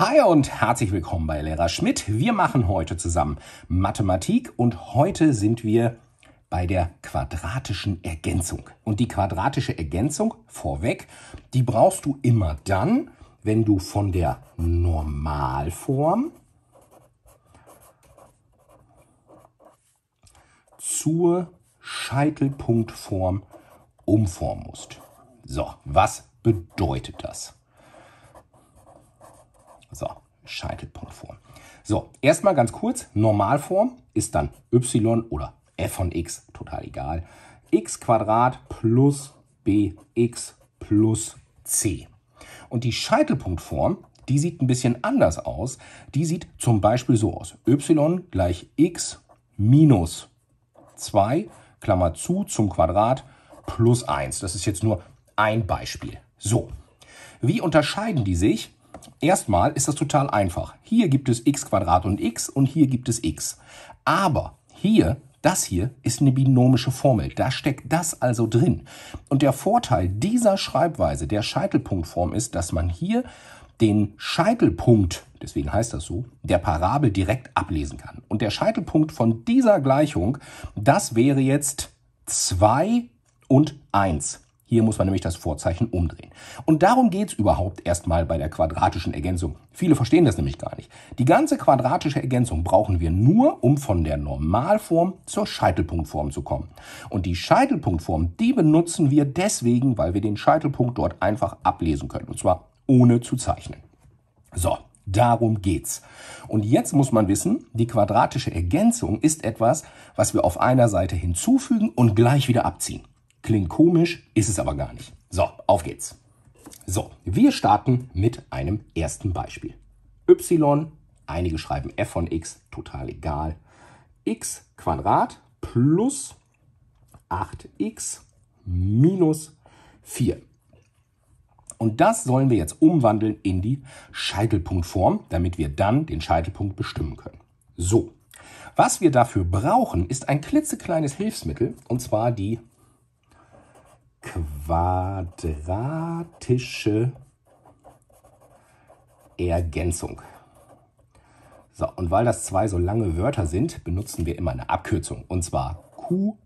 Hi und herzlich willkommen bei Lehrer Schmidt. Wir machen heute zusammen Mathematik und heute sind wir bei der quadratischen Ergänzung. Und die quadratische Ergänzung vorweg, die brauchst du immer dann, wenn du von der Normalform zur Scheitelpunktform umformen musst. So, was bedeutet das? So, Scheitelponform. So, erstmal ganz kurz, Normalform ist dann y oder f von x, total egal. x plus bx plus c. Und die Scheitelpunktform, die sieht ein bisschen anders aus. Die sieht zum Beispiel so aus. y gleich x minus 2, Klammer zu, zum Quadrat, plus 1. Das ist jetzt nur ein Beispiel. So, wie unterscheiden die sich? Erstmal ist das total einfach. Hier gibt es x Quadrat und x und hier gibt es x. Aber hier, das hier ist eine binomische Formel. Da steckt das also drin. Und der Vorteil dieser Schreibweise der Scheitelpunktform ist, dass man hier den Scheitelpunkt, deswegen heißt das so, der Parabel direkt ablesen kann. Und der Scheitelpunkt von dieser Gleichung, das wäre jetzt 2 und 1. Hier muss man nämlich das Vorzeichen umdrehen. Und darum geht's überhaupt erstmal bei der quadratischen Ergänzung. Viele verstehen das nämlich gar nicht. Die ganze quadratische Ergänzung brauchen wir nur, um von der Normalform zur Scheitelpunktform zu kommen. Und die Scheitelpunktform, die benutzen wir deswegen, weil wir den Scheitelpunkt dort einfach ablesen können. Und zwar ohne zu zeichnen. So, Darum geht's. Und jetzt muss man wissen, die quadratische Ergänzung ist etwas, was wir auf einer Seite hinzufügen und gleich wieder abziehen. Klingt komisch, ist es aber gar nicht. So, auf geht's. So, wir starten mit einem ersten Beispiel. Y, einige schreiben f von x, total egal. x Quadrat plus 8x minus 4. Und das sollen wir jetzt umwandeln in die Scheitelpunktform, damit wir dann den Scheitelpunkt bestimmen können. So, was wir dafür brauchen, ist ein klitzekleines Hilfsmittel, und zwar die quadratische Ergänzung. So, und weil das zwei so lange Wörter sind, benutzen wir immer eine Abkürzung, und zwar Q.E.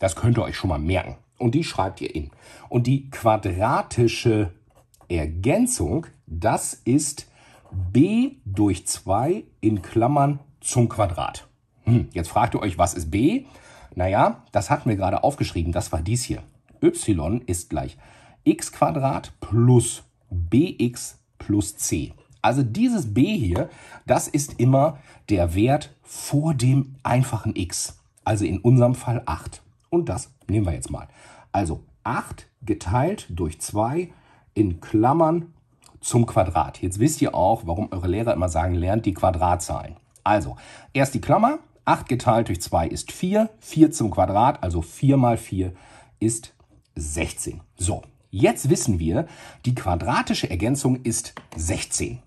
Das könnt ihr euch schon mal merken. Und die schreibt ihr in. Und die quadratische Ergänzung, das ist b durch 2 in Klammern zum Quadrat. Hm, jetzt fragt ihr euch, was ist b? Naja, das hatten wir gerade aufgeschrieben, das war dies hier. y ist gleich x plus bx plus c. Also dieses b hier, das ist immer der Wert vor dem einfachen x. Also in unserem Fall 8. Und das nehmen wir jetzt mal. Also 8 geteilt durch 2 in Klammern zum Quadrat. Jetzt wisst ihr auch, warum eure Lehrer immer sagen, lernt die Quadratzahlen. Also erst die Klammer, 8 geteilt durch 2 ist 4. 4 zum Quadrat, also 4 mal 4 ist 16. So, jetzt wissen wir, die quadratische Ergänzung ist 16.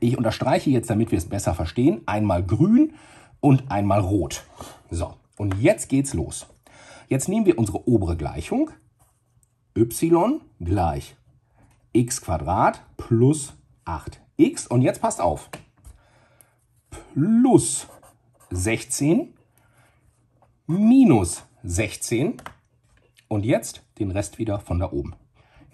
Ich unterstreiche jetzt, damit wir es besser verstehen, einmal grün und einmal rot. So, und jetzt geht's los. Jetzt nehmen wir unsere obere Gleichung. y gleich x plus 8x. Und jetzt passt auf. Plus 16 minus 16 und jetzt den Rest wieder von da oben.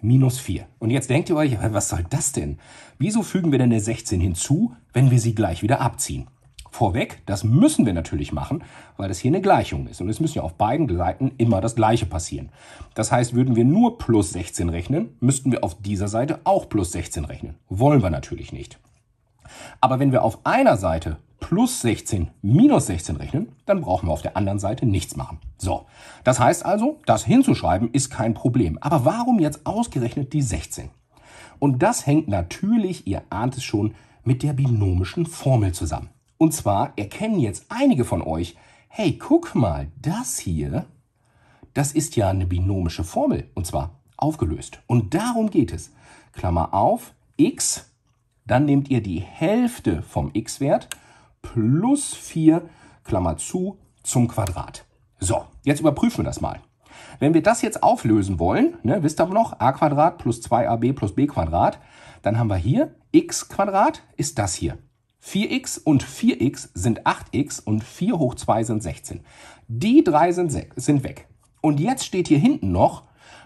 Minus 4. Und jetzt denkt ihr euch, was soll das denn? Wieso fügen wir denn eine 16 hinzu, wenn wir sie gleich wieder abziehen? Vorweg, das müssen wir natürlich machen, weil das hier eine Gleichung ist. Und es müssen ja auf beiden Seiten immer das Gleiche passieren. Das heißt, würden wir nur plus 16 rechnen, müssten wir auf dieser Seite auch plus 16 rechnen. Wollen wir natürlich nicht. Aber wenn wir auf einer Seite plus 16 minus 16 rechnen, dann brauchen wir auf der anderen Seite nichts machen. So, das heißt also, das hinzuschreiben ist kein Problem. Aber warum jetzt ausgerechnet die 16? Und das hängt natürlich, ihr ahnt es schon, mit der binomischen Formel zusammen. Und zwar erkennen jetzt einige von euch, hey, guck mal, das hier, das ist ja eine binomische Formel, und zwar aufgelöst. Und darum geht es. Klammer auf, x dann nehmt ihr die Hälfte vom x-Wert plus 4, Klammer zu, zum Quadrat. So, jetzt überprüfen wir das mal. Wenn wir das jetzt auflösen wollen, ne, wisst ihr noch, a Quadrat plus 2ab plus b Quadrat, dann haben wir hier x Quadrat ist das hier. 4x und 4x sind 8x und 4 hoch 2 sind 16. Die drei sind, sind weg. Und jetzt steht hier hinten noch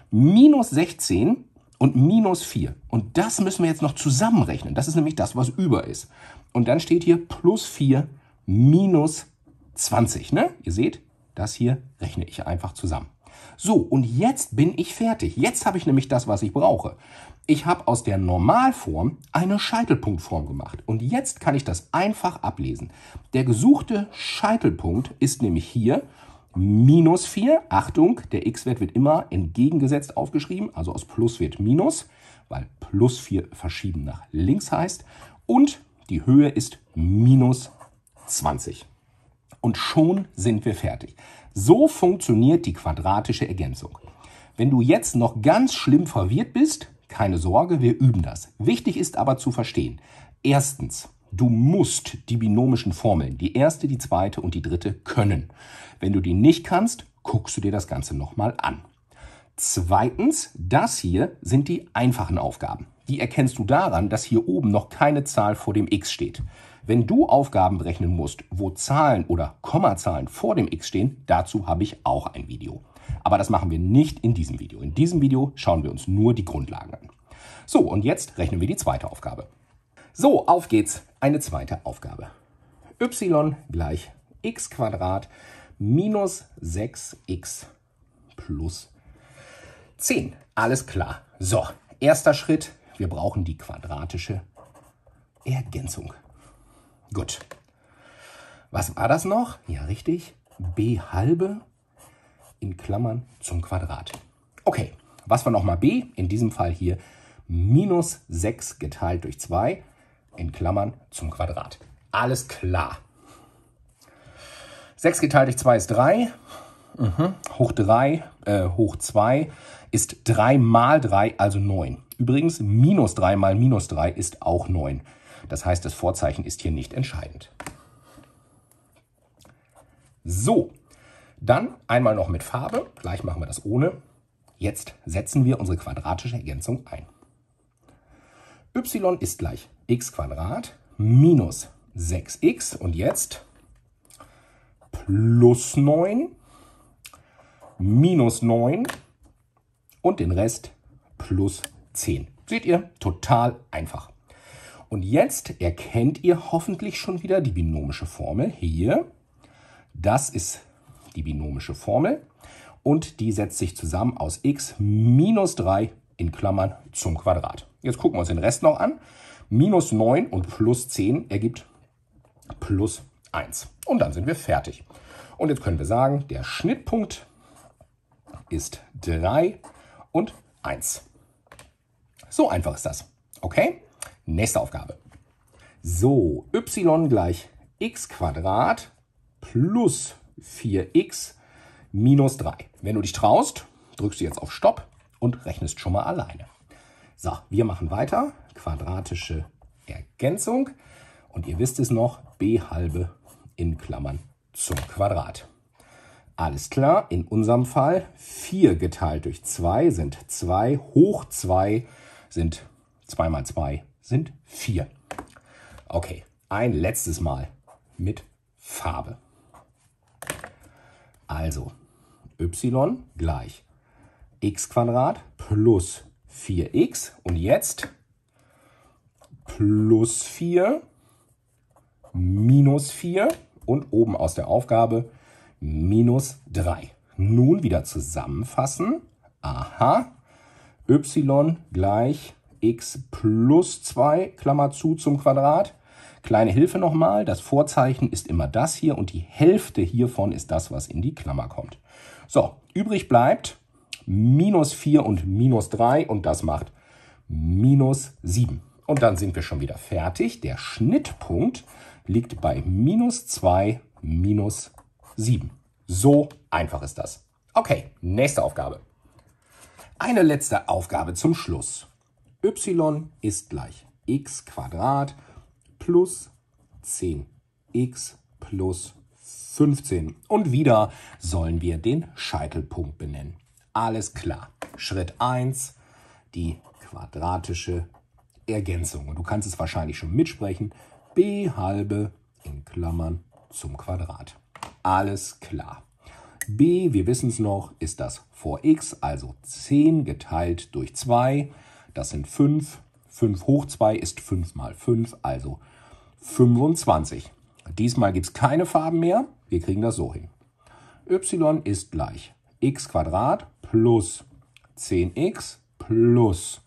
minus 16 und minus 4. Und das müssen wir jetzt noch zusammenrechnen. Das ist nämlich das, was über ist. Und dann steht hier plus 4 minus 20. Ne? Ihr seht, das hier rechne ich einfach zusammen. So, und jetzt bin ich fertig. Jetzt habe ich nämlich das, was ich brauche. Ich habe aus der Normalform eine Scheitelpunktform gemacht. Und jetzt kann ich das einfach ablesen. Der gesuchte Scheitelpunkt ist nämlich hier minus 4. Achtung, der x-Wert wird immer entgegengesetzt aufgeschrieben, also aus Plus wird Minus, weil plus 4 verschieben nach links heißt. Und die Höhe ist minus 20. Und schon sind wir fertig. So funktioniert die quadratische Ergänzung. Wenn du jetzt noch ganz schlimm verwirrt bist, keine Sorge, wir üben das. Wichtig ist aber zu verstehen. Erstens, Du musst die binomischen Formeln, die erste, die zweite und die dritte, können. Wenn du die nicht kannst, guckst du dir das Ganze nochmal an. Zweitens, das hier sind die einfachen Aufgaben. Die erkennst du daran, dass hier oben noch keine Zahl vor dem x steht. Wenn du Aufgaben berechnen musst, wo Zahlen oder Kommazahlen vor dem x stehen, dazu habe ich auch ein Video. Aber das machen wir nicht in diesem Video. In diesem Video schauen wir uns nur die Grundlagen an. So, und jetzt rechnen wir die zweite Aufgabe. So, auf geht's eine zweite Aufgabe. y gleich x minus 6x plus 10. Alles klar. So, erster Schritt. Wir brauchen die quadratische Ergänzung. Gut. Was war das noch? Ja, richtig. b halbe in Klammern zum Quadrat. Okay, was war nochmal b? In diesem Fall hier minus 6 geteilt durch 2 in Klammern zum Quadrat. Alles klar. 6 geteilt durch 2 ist 3. Mhm. Hoch 3, äh, hoch 2 ist 3 mal 3, also 9. Übrigens, minus 3 mal minus 3 ist auch 9. Das heißt, das Vorzeichen ist hier nicht entscheidend. So, dann einmal noch mit Farbe. Gleich machen wir das ohne. Jetzt setzen wir unsere quadratische Ergänzung ein. y ist gleich x minus 6x und jetzt plus 9 minus 9 und den Rest plus 10. Seht ihr, total einfach. Und jetzt erkennt ihr hoffentlich schon wieder die binomische Formel hier. Das ist die binomische Formel und die setzt sich zusammen aus x minus 3 in Klammern zum Quadrat. Jetzt gucken wir uns den Rest noch an. Minus 9 und plus 10 ergibt plus 1. Und dann sind wir fertig. Und jetzt können wir sagen, der Schnittpunkt ist 3 und 1. So einfach ist das. Okay? Nächste Aufgabe. So, y gleich x Quadrat plus 4x minus 3. Wenn du dich traust, drückst du jetzt auf Stopp und rechnest schon mal alleine. So, wir machen weiter. Quadratische Ergänzung. Und ihr wisst es noch, b halbe in Klammern zum Quadrat. Alles klar, in unserem Fall 4 geteilt durch 2 sind 2, hoch 2 sind 2 mal 2 sind 4. Okay, ein letztes Mal mit Farbe. Also y gleich x Quadrat plus 4x und jetzt plus 4 minus 4 und oben aus der Aufgabe minus 3. Nun wieder zusammenfassen. Aha, y gleich x plus 2, Klammer zu, zum Quadrat. Kleine Hilfe nochmal, das Vorzeichen ist immer das hier und die Hälfte hiervon ist das, was in die Klammer kommt. So, übrig bleibt minus 4 und minus 3 und das macht minus 7. Und dann sind wir schon wieder fertig. Der Schnittpunkt liegt bei minus 2, minus 7. So einfach ist das. Okay, nächste Aufgabe. Eine letzte Aufgabe zum Schluss. y ist gleich x plus 10x plus 15. Und wieder sollen wir den Scheitelpunkt benennen. Alles klar. Schritt 1, die quadratische Ergänzung. Und du kannst es wahrscheinlich schon mitsprechen. b halbe in Klammern zum Quadrat. Alles klar. b, wir wissen es noch, ist das vor x, also 10 geteilt durch 2. Das sind 5. 5 hoch 2 ist 5 mal 5, also 25. Diesmal gibt es keine Farben mehr. Wir kriegen das so hin. y ist gleich x plus 10x plus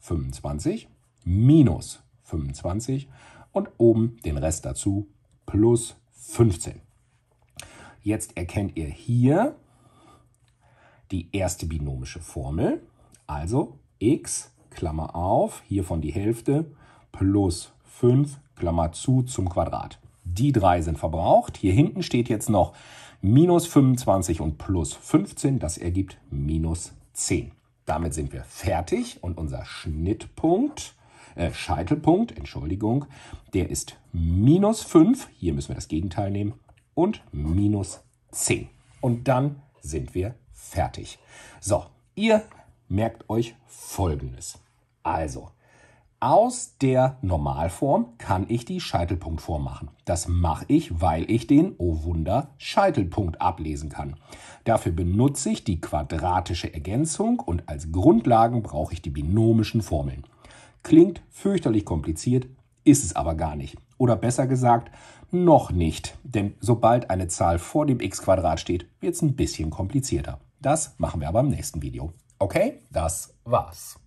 25 minus 25 und oben den Rest dazu plus 15. Jetzt erkennt ihr hier die erste binomische Formel, also x, Klammer auf, hiervon die Hälfte, plus 5, Klammer zu, zum Quadrat. Die drei sind verbraucht. Hier hinten steht jetzt noch Minus 25 und plus 15, das ergibt minus 10. Damit sind wir fertig und unser Schnittpunkt, äh, Scheitelpunkt, Entschuldigung, der ist minus 5, hier müssen wir das Gegenteil nehmen, und minus 10. Und dann sind wir fertig. So, ihr merkt euch Folgendes. Also, aus der Normalform kann ich die Scheitelpunktform machen. Das mache ich, weil ich den, oh Wunder, Scheitelpunkt ablesen kann. Dafür benutze ich die quadratische Ergänzung und als Grundlagen brauche ich die binomischen Formeln. Klingt fürchterlich kompliziert, ist es aber gar nicht. Oder besser gesagt, noch nicht, denn sobald eine Zahl vor dem x Quadrat steht, wird es ein bisschen komplizierter. Das machen wir aber im nächsten Video. Okay, das war's.